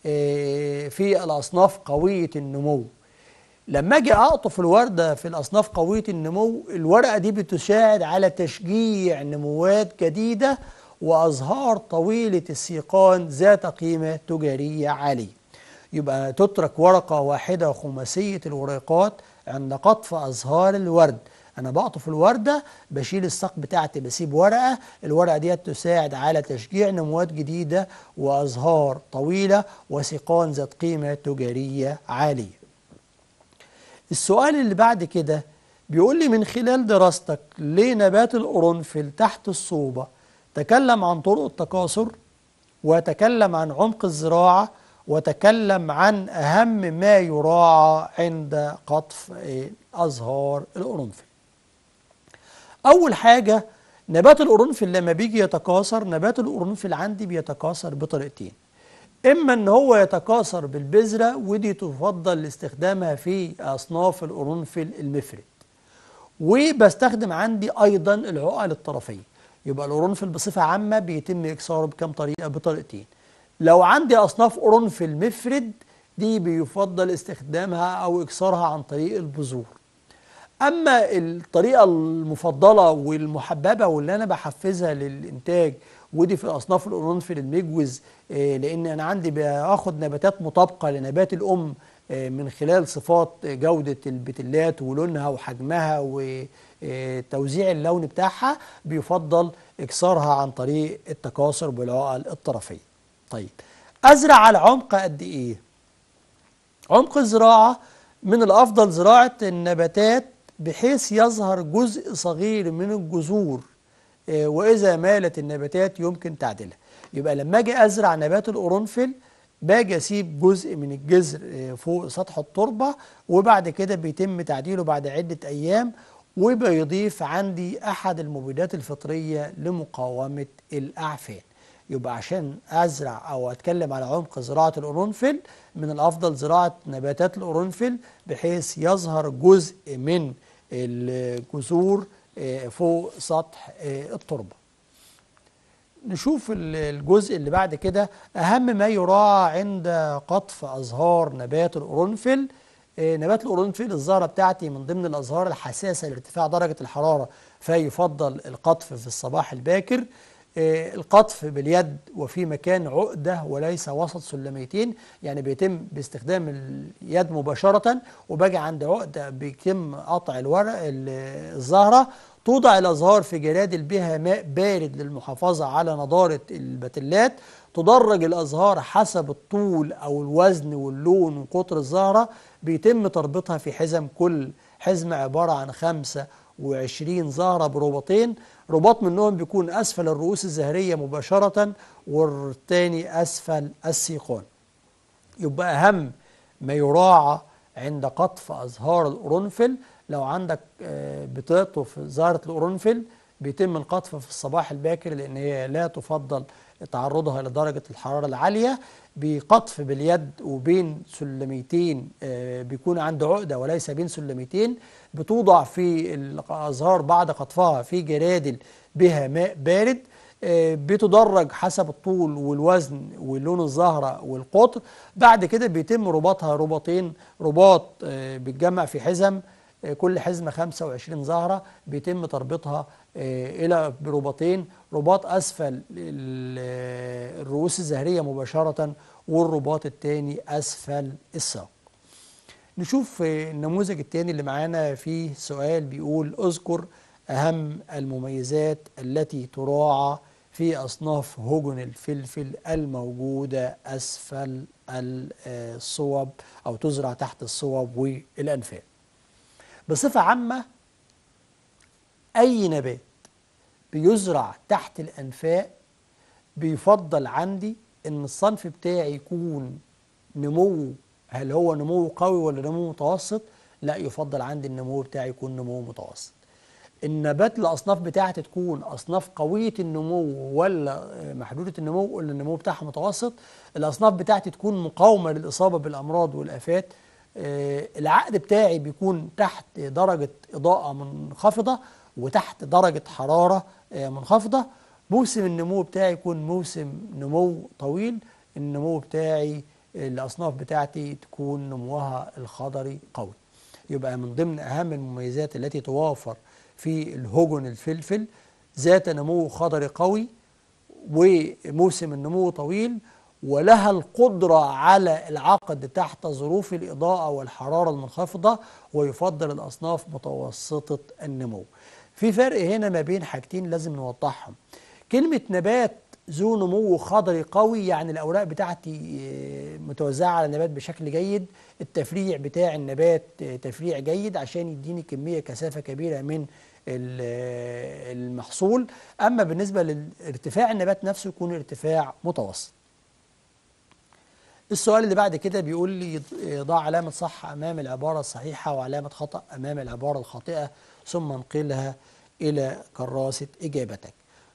آه، في الأصناف قوية النمو لما أجي أقطف الوردة في الأصناف قوية النمو الورقة دي بتساعد على تشجيع نموات جديدة وأزهار طويلة السيقان ذات قيمة تجارية عالية يبقى تترك ورقة واحدة خماسية الوريقات عند قطف أزهار الورد انا بعطف الورده بشيل الساق بتاعتي بسيب ورقه الورقه ديت تساعد على تشجيع نموات جديده وازهار طويله وسيقان ذات قيمه تجاريه عاليه السؤال اللي بعد كده بيقول لي من خلال دراستك لنبات القرنفل تحت الصوبه تكلم عن طرق التكاثر وتكلم عن عمق الزراعه وتكلم عن أهم ما يراعى عند قطف أزهار القرنفل أول حاجة نبات القرنفل لما بيجي يتكاثر نبات القرنفل عندي بيتكاثر بطريقتين إما إن هو يتكاثر بالبذرة ودي تفضل استخدامها في أصناف القرنفل المفرد وبستخدم عندي أيضا العقل الطرفية يبقى القرنفل بصفة عامة بيتم إكساره بكم طريقة بطريقتين لو عندي أصناف قرنفل مفرد دي بيفضل استخدامها أو إكسارها عن طريق البذور أما الطريقة المفضلة والمحببة واللي أنا بحفزها للإنتاج ودي في أصناف القرنفل المجوز آه، لأن أنا عندي باخد نباتات مطابقة لنبات الأم آه، من خلال صفات جودة البتلات ولونها وحجمها وتوزيع آه، اللون بتاعها بيفضل إكسارها عن طريق التكاثر بالعقل الطرفية طيب أزرع على عمق قد إيه؟ عمق الزراعة من الأفضل زراعة النباتات بحيث يظهر جزء صغير من الجذور آه، وإذا مالت النباتات يمكن تعديلها يبقى لما أجي أزرع نبات القرنفل باجي أسيب جزء من الجذر آه، فوق سطح التربة وبعد كده بيتم تعديله بعد عدة أيام وبيضيف عندي أحد المبيدات الفطرية لمقاومة الأعفان يبقى عشان أزرع أو أتكلم على عمق زراعة القرنفل من الأفضل زراعة نباتات القرنفل بحيث يظهر جزء من الجذور آه، فوق سطح آه، التربه نشوف الجزء اللي بعد كده أهم ما يراعى عند قطف أزهار نبات القرنفل آه، نبات القرنفل الزهرة بتاعتي من ضمن الأزهار الحساسة لارتفاع درجة الحرارة فيفضل القطف في الصباح الباكر القطف باليد وفي مكان عقدة وليس وسط سلميتين يعني بيتم باستخدام اليد مباشرة وباجي عند عقدة بيتم قطع الورق الزهرة توضع الأزهار في جرادل بها ماء بارد للمحافظة على نضارة البتلات تدرج الأزهار حسب الطول أو الوزن واللون وقطر الزهرة بيتم تربيطها في حزم كل حزمة عبارة عن خمسة وعشرين زهرة بروبطين رباط منهم بيكون أسفل الرؤوس الزهرية مباشرة والتاني أسفل السيقان يبقى أهم ما يراعى عند قطف أزهار القرنفل لو عندك آه، في زهرة القرنفل بيتم القطف في الصباح الباكر لأن هي لا تفضل تعرضها إلى درجة الحرارة العالية بقطف باليد وبين سلميتين آه، بيكون عنده عقدة وليس بين سلميتين بتوضع في الأزهار بعد قطفها في جرادل بها ماء بارد آه، بتدرج حسب الطول والوزن ولون الزهرة والقطر بعد كده بيتم رباطها رباطين رباط آه، بيتجمع في حزم آه، كل حزمة 25 زهرة بيتم تربطها آه، إلى برباطين رباط أسفل آه، الرؤوس الزهرية مباشرة والرباط الثاني أسفل الساق نشوف النموذج الثاني اللي معانا فيه سؤال بيقول اذكر أهم المميزات التي تراعى في أصناف هجن الفلفل الموجودة أسفل الصوب أو تزرع تحت الصوب والأنفاق بصفة عامة أي نبات بيزرع تحت الأنفاق بيفضل عندي إن الصنف بتاعي يكون نموه هل هو نمو قوي ولا نمو متوسط لا يفضل عندي النمو بتاعي يكون نمو متوسط النبات الأصناف بتاعتي تكون أصناف قوية النمو ولا محدودة النمو ولا النمو بتاعها متوسط الأصناف بتاعتي تكون مقاومة للإصابة بالأمراض والآفات آه، العقد بتاعي بيكون تحت درجة إضاءة منخفضة وتحت درجة حرارة آه، منخفضة موسم النمو بتاعي يكون موسم نمو طويل النمو بتاعي الأصناف بتاعتي تكون نموها الخضري قوي يبقى من ضمن أهم المميزات التي توافر في الهوجن الفلفل ذات نمو خضري قوي وموسم النمو طويل ولها القدرة على العقد تحت ظروف الإضاءة والحرارة المنخفضة ويفضل الأصناف متوسطة النمو في فرق هنا ما بين حاجتين لازم نوضحهم كلمة نبات ذو نمو خضري قوي يعني الأوراق بتاعتي آه، متوزعة على النبات بشكل جيد التفريع بتاع النبات آه، تفريع جيد عشان يديني كمية كثافة كبيرة من آه، المحصول أما بالنسبة لارتفاع النبات نفسه يكون ارتفاع متوسط السؤال اللي بعد كده بيقول لي ضع علامة صح أمام العبارة الصحيحة وعلامة خطأ أمام العبارة الخاطئة ثم انقلها إلى كراسة إجابتك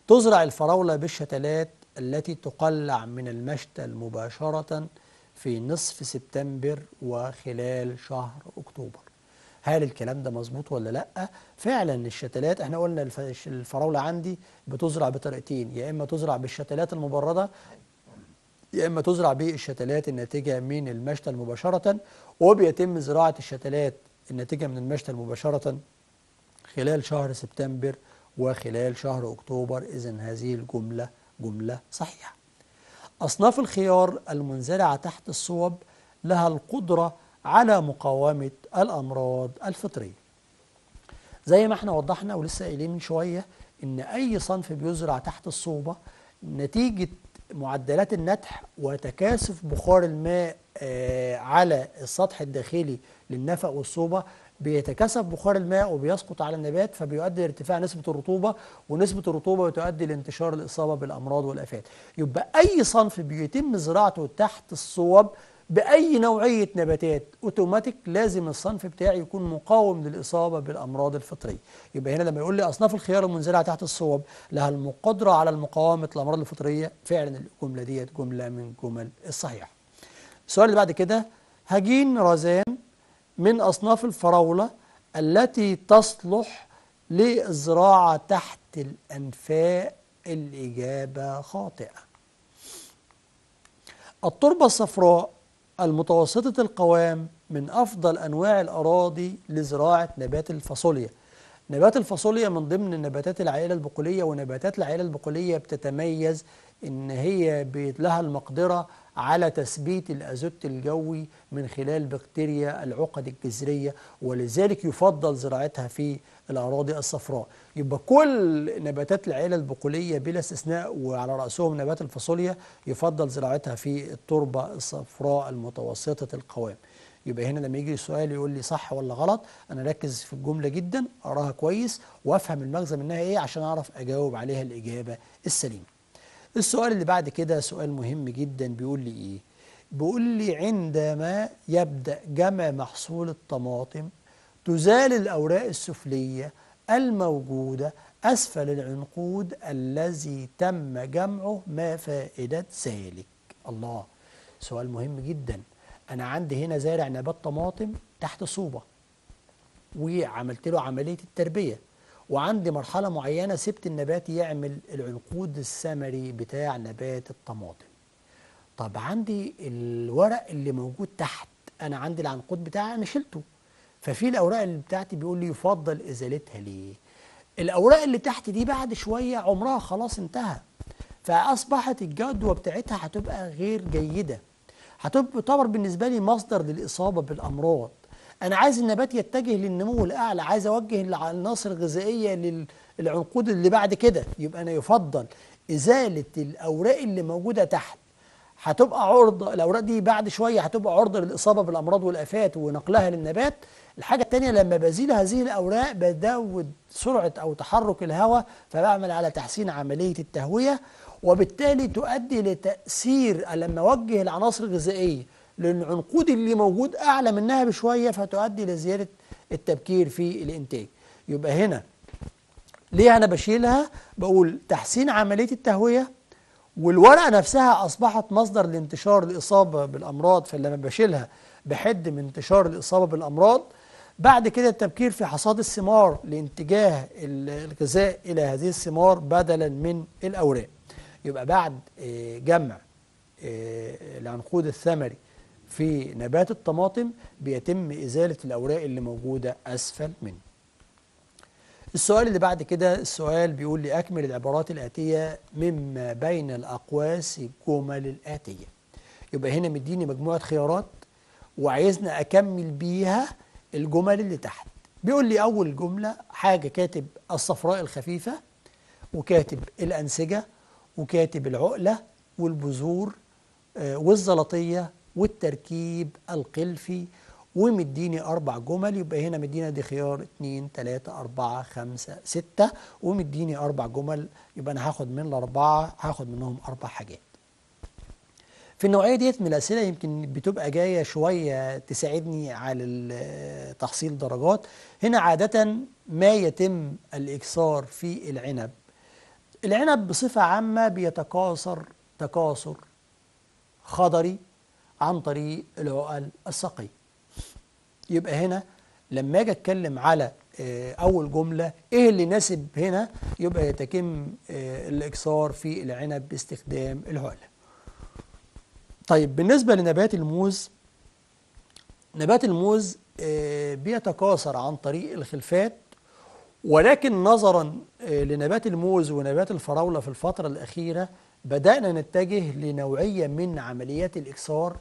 تزرع الفراولة بالشتلات التي تقلع من المشتل مباشرة في نصف سبتمبر وخلال شهر أكتوبر هل الكلام ده مظبوط ولا لا فعلا الشتلات احنا قلنا الفراوله عندي بتزرع بطريقتين يا اما تزرع بالشتلات المبرده يا إما تزرع به الشتلات الناتجة من المشتل مباشرة وبيتم زراعة الشتلات الناتجة من المشتل مباشرة خلال شهر سبتمبر وخلال شهر أكتوبر إذا هذه الجملة جملة صحيحة أصناف الخيار المنزرعة تحت الصوب لها القدرة على مقاومة الأمراض الفطرية زي ما احنا وضحنا ولسه قايلين من شوية إن أي صنف بيزرع تحت الصوبة نتيجة معدلات النتح وتكاثف بخار الماء آه، على السطح الداخلي للنفق والصوبة بيتكاثف بخار الماء وبيسقط على النبات فبيؤدي لارتفاع نسبة الرطوبة ونسبة الرطوبة بتؤدي لانتشار الإصابة بالأمراض والآفات يبقى أي صنف بيتم زراعته تحت الصوب بأي نوعية نباتات أوتوماتيك لازم الصنف بتاعي يكون مقاوم للإصابة بالأمراض الفطرية يبقى هنا لما يقول لي أصناف الخيار المنزرعه تحت الصوب لها القدرة على المقاومة الأمراض الفطرية فعلا الجملة ديت جملة من جمل الصحيح السؤال اللي بعد كده هجين رزان من أصناف الفراولة التي تصلح للزراعة تحت الأنفاء الإجابة خاطئة التربة الصفراء المتوسطة القوام من أفضل أنواع الأراضي لزراعة نبات الفاصوليا نبات الفاصوليا من ضمن نباتات العائلة البقولية ونباتات العائلة البقولية بتتميز إن هي لها المقدرة على تثبيت الأزوت الجوي من خلال بكتيريا العقد الجذرية ولذلك يفضل زراعتها في الأراضي الصفراء يبقى كل نباتات العيلة البقولية بلا استثناء وعلى رأسهم نبات الفاصوليا يفضل زراعتها في التربة الصفراء المتوسطة القوام يبقى هنا لما يجي السؤال يقول لي صح ولا غلط انا اركز في الجمله جدا اقراها كويس وافهم المغزى منها ايه عشان اعرف اجاوب عليها الاجابه السليمه السؤال اللي بعد كده سؤال مهم جدا بيقول لي ايه بيقول لي عندما يبدا جمع محصول الطماطم تزال الأوراق السفلية الموجودة أسفل العنقود الذي تم جمعه ما فائدة ذلك الله سؤال مهم جدا أنا عندي هنا زارع نبات طماطم تحت صوبة وعملت له عملية التربية وعندي مرحلة معينة سبت النبات يعمل العنقود السمري بتاع نبات الطماطم طب عندي الورق اللي موجود تحت أنا عندي العنقود بتاعي أنا شلته ففي الأوراق اللي بتاعتي بيقول لي يفضل إزالتها ليه الأوراق اللي تحت دي بعد شوية عمرها خلاص انتهى فأصبحت الجدوى بتاعتها هتبقى غير جيدة هتبقى تعتبر بالنسبة لي مصدر للإصابة بالأمراض أنا عايز النبات يتجه للنمو الأعلى عايز أوجه العناصر الغذائية للعنقود اللي بعد كده يبقى أنا يفضل إزالة الأوراق اللي موجودة تحت هتبقى عرضة الأوراق دي بعد شوية هتبقى عرضة للإصابة بالأمراض والآفات ونقلها للنبات الحاجة الثانية لما بزيل هذه الأوراق بزود سرعة أو تحرك الهواء فبعمل على تحسين عملية التهوية وبالتالي تؤدي لتأثير لما أوجه العناصر الغذائية للعنقود اللي موجود أعلى منها بشوية فتؤدي لزيادة التبكير في الإنتاج يبقى هنا ليه أنا بشيلها بقول تحسين عملية التهوية والورقة نفسها أصبحت مصدر لانتشار الإصابة بالأمراض فلما بشيلها بحد من انتشار الإصابة بالأمراض بعد كده التبكير في حصاد الثمار لاتجاه الغذاء إلى هذه الثمار بدلا من الأوراق يبقى بعد آه، جمع آه، العنقود الثمري في نبات الطماطم بيتم إزالة الأوراق اللي موجودة أسفل منه السؤال اللي بعد كده السؤال بيقول لي أكمل العبارات الآتية مما بين الأقواس الجمل الآتية يبقى هنا مديني مجموعة خيارات وعايزنا أكمل بيها الجمل اللي تحت بيقول لي أول جملة حاجة كاتب الصفراء الخفيفة وكاتب الأنسجة وكاتب العقلة والبذور آه، والزلطية والتركيب القلفي ومديني أربع جمل يبقى هنا مدينا دي خيار 2 3 4 5 6 ومديني أربع جمل يبقى أنا هاخد من الأربعة هاخد منهم أربع حاجات في النوعية ديت من الأسئلة يمكن بتبقى جاية شوية تساعدني على تحصيل درجات هنا عادة ما يتم الإكثار في العنب العنب بصفة عامة بيتكاثر تكاثر خضري عن طريق العقل الساقية يبقى هنا لما اجي اتكلم على آه، اول جمله ايه اللي يناسب هنا يبقى يتم آه، الاكثار في العنب باستخدام العقله طيب بالنسبة لنبات الموز نبات الموز آه، بيتكاثر عن طريق الخلفات ولكن نظرا آه، لنبات الموز ونبات الفراولة في الفترة الأخيرة بدأنا نتجه لنوعية من عمليات الإكسار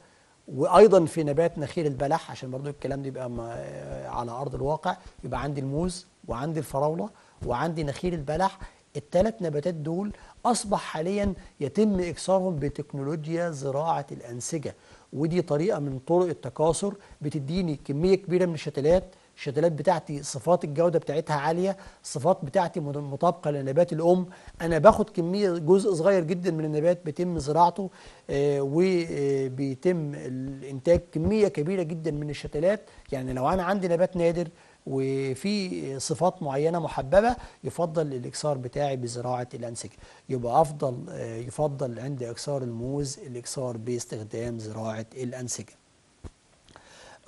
وأيضا في نبات نخيل البلح عشان برضو الكلام ده يبقى آه، على أرض الواقع يبقى عندي الموز وعندي الفراولة وعندي نخيل البلح الثلاث نباتات دول أصبح حاليا يتم إكسارهم بتكنولوجيا زراعة الأنسجة ودي طريقة من طرق التكاثر بتديني كمية كبيرة من الشتلات الشتلات بتاعتي صفات الجودة بتاعتها عالية الصفات بتاعتي مطابقة لنبات الأم أنا باخد كمية جزء صغير جدا من النبات بيتم زراعته آه، وبيتم آه، الانتاج كمية كبيرة جدا من الشتلات يعني لو أنا عندي نبات نادر وفي صفات معينه محببه يفضل الاكسار بتاعي بزراعه الانسجه يبقى افضل آه، يفضل عند اكسار الموز الاكسار باستخدام زراعه الانسجه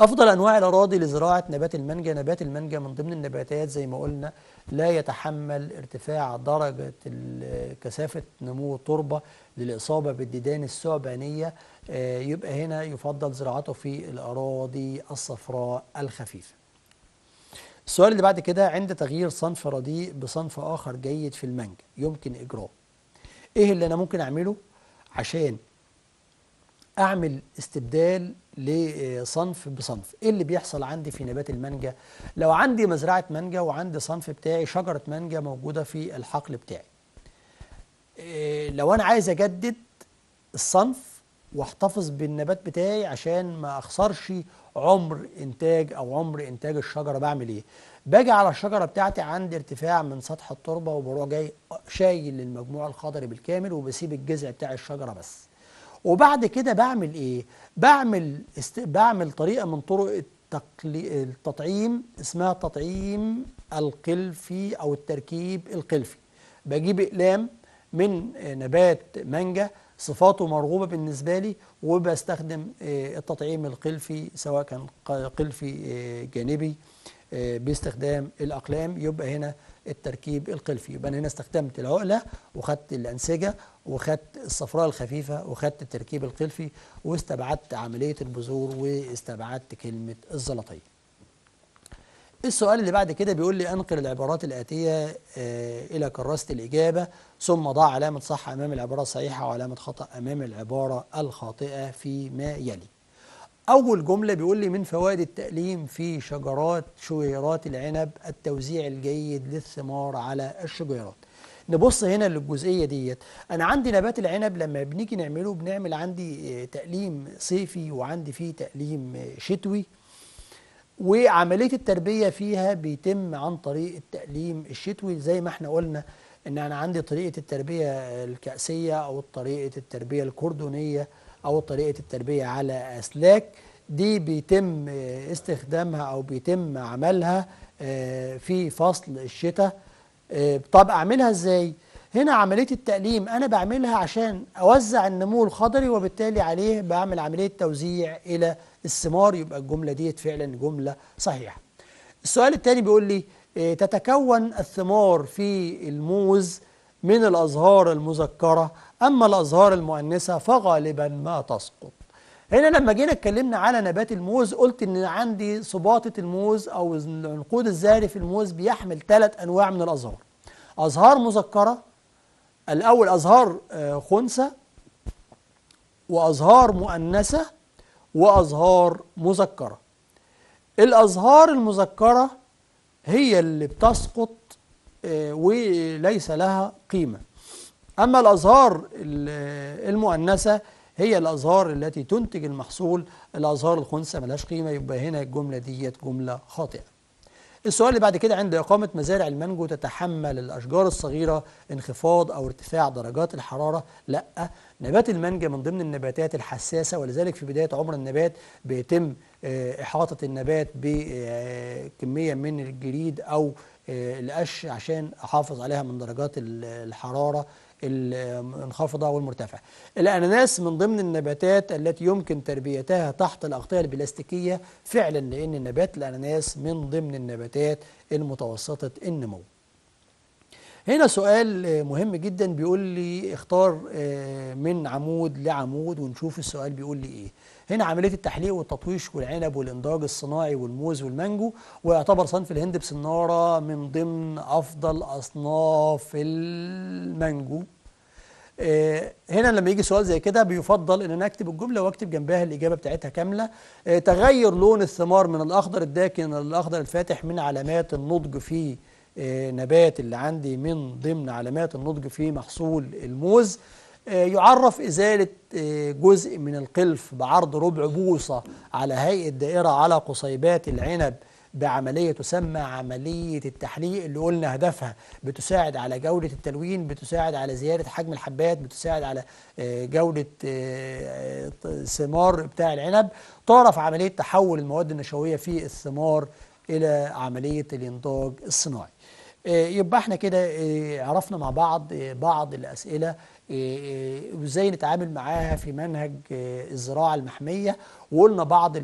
افضل انواع الاراضي لزراعه نبات المانجا نبات المانجا من ضمن النباتات زي ما قلنا لا يتحمل ارتفاع درجه آه، كثافه نمو التربه للاصابه بالديدان الثعبانيه آه، يبقى هنا يفضل زراعته في الاراضي الصفراء الخفيفه السؤال اللي بعد كده عند تغيير صنف رديء بصنف آخر جيد في المنج يمكن اجراءه إيه اللي أنا ممكن أعمله عشان أعمل استبدال لصنف بصنف إيه اللي بيحصل عندي في نبات المانجا لو عندي مزرعة مانجا وعندي صنف بتاعي شجرة مانجا موجودة في الحقل بتاعي إيه، لو أنا عايز أجدد الصنف واحتفظ بالنبات بتاعي عشان ما أخسرش عمر انتاج او عمر انتاج الشجره بعمل ايه باجي على الشجره بتاعتي عند ارتفاع من سطح التربه وبروح جاي شايل المجموع الخضري بالكامل وبسيب الجذع بتاع الشجره بس وبعد كده بعمل ايه بعمل است... بعمل طريقه من طرق التقلي... التطعيم اسمها تطعيم القلفي او التركيب القلفي بجيب اقلام من نبات مانجا صفاته مرغوبة بالنسبة لي وبستخدم آه، التطعيم القلفي سواء كان قلفي آه، جانبي آه، باستخدام الأقلام يبقى هنا التركيب القلفي يبقى أنا هنا استخدمت العقلة وخدت الأنسجة وخدت الصفراء الخفيفة وخدت التركيب القلفي واستبعدت عملية البذور واستبعدت كلمة الزلطية السؤال اللي بعد كده بيقول لي أنقل العبارات الآتية آه، إلى كراسة الإجابة ثم ضع علامة صح أمام العبارة الصحيحة وعلامة خطأ أمام العبارة الخاطئة فيما يلي أول جملة بيقول لي من فوائد التأليم في شجرات شجيرات العنب التوزيع الجيد للثمار على الشجيرات نبص هنا للجزئية ديت أنا عندي نبات العنب لما بنيجي نعمله بنعمل عندي آه، تأليم صيفي وعندي فيه تأليم آه، شتوي وعملية التربية فيها بيتم عن طريق التأليم الشتوي زي ما احنا قلنا ان انا عندي طريقة التربية الكأسية او طريقة التربية الكردونية او طريقة التربية على اسلاك دي بيتم استخدامها او بيتم عملها آه، في فصل الشتاء آه، طب اعملها ازاي؟ هنا عملية التقليم أنا بعملها عشان أوزع النمو الخضري وبالتالي عليه بعمل عملية توزيع إلى الثمار يبقى الجملة ديت فعلا جملة صحيحة السؤال الثاني بيقول لي آه، تتكون الثمار في الموز من الأزهار المذكرة أما الأزهار المؤنثة فغالبا ما تسقط هنا لما جينا اتكلمنا على نبات الموز قلت ان عندي صباطة الموز او العنقود الزهري في الموز بيحمل ثلاث انواع من الازهار ازهار مذكرة الأول أزهار آه، خنثى وأزهار مؤنثة وأزهار مذكرة الأزهار المذكرة هي اللي بتسقط آه، وليس لها قيمة أما الأزهار آه، المؤنثة هي الأزهار التي تنتج المحصول الأزهار الخنثى ملهاش قيمة يبقى هنا الجملة ديت جملة خاطئة السؤال اللي بعد كده عند إقامة مزارع المانجو تتحمل الأشجار الصغيرة انخفاض أو ارتفاع درجات الحرارة؟ لا نبات المانجا من ضمن النباتات الحساسة ولذلك في بداية عمر النبات بيتم آه، إحاطة النبات بكمية آه، من الجريد أو آه، القش عشان أحافظ عليها من درجات الحرارة المنخفضة والمرتفعة الأناناس من ضمن النباتات التي يمكن تربيتها تحت الأغطية البلاستيكية فعلا لأن نبات الأناناس من ضمن النباتات المتوسطة النمو هنا سؤال مهم جدا بيقول لي اختار آه، من عمود لعمود ونشوف السؤال بيقول لي ايه هنا عمليه التحليق والتطويش والعنب والانضاج الصناعي والموز والمانجو ويعتبر صنف الهند بسناره من ضمن افضل اصناف المانجو آه، هنا لما يجي سؤال زي كده بيفضل ان انا اكتب الجمله واكتب جنبها الاجابه بتاعتها كامله آه، تغير لون الثمار من الاخضر الداكن للاخضر الفاتح من علامات النضج في آه، نبات اللي عندي من ضمن علامات النضج في محصول الموز آه، يعرف إزالة آه، جزء من القلف بعرض ربع بوصة على هيئة دائرة على قصيبات العنب بعملية تسمى عملية التحليق اللي قلنا هدفها بتساعد على جودة التلوين بتساعد على زيادة حجم الحبات بتساعد على آه، جودة الثمار بتاع العنب تعرف عملية تحول المواد النشوية في الثمار إلى عملية الإنتاج الصناعي يبقى احنا كده عرفنا مع بعض بعض الأسئلة آه، آه، وازاي نتعامل معاها في منهج آه، الزراعه المحميه وقلنا بعض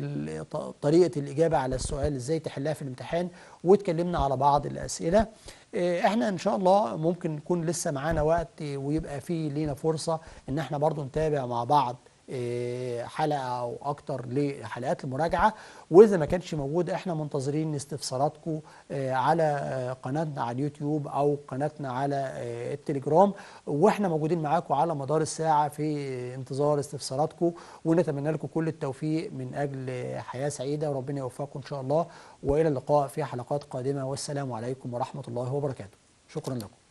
طريقه الاجابه على السؤال ازاي تحلها في الامتحان واتكلمنا على بعض الاسئله احنا ان شاء الله ممكن نكون لسه معانا وقت ويبقى فيه لينا فرصه ان احنا برضو نتابع مع بعض آه، حلقه او اكتر لحلقات المراجعه واذا ما كانش موجود احنا منتظرين استفساراتكم آه، على آه، قناتنا على اليوتيوب او قناتنا على التليجرام واحنا موجودين معاكم على مدار الساعه في انتظار استفساراتكم ونتمنى لكم كل التوفيق من اجل حياه سعيده وربنا يوفقكم ان شاء الله والى اللقاء في حلقات قادمه والسلام عليكم ورحمه الله وبركاته شكرا لكم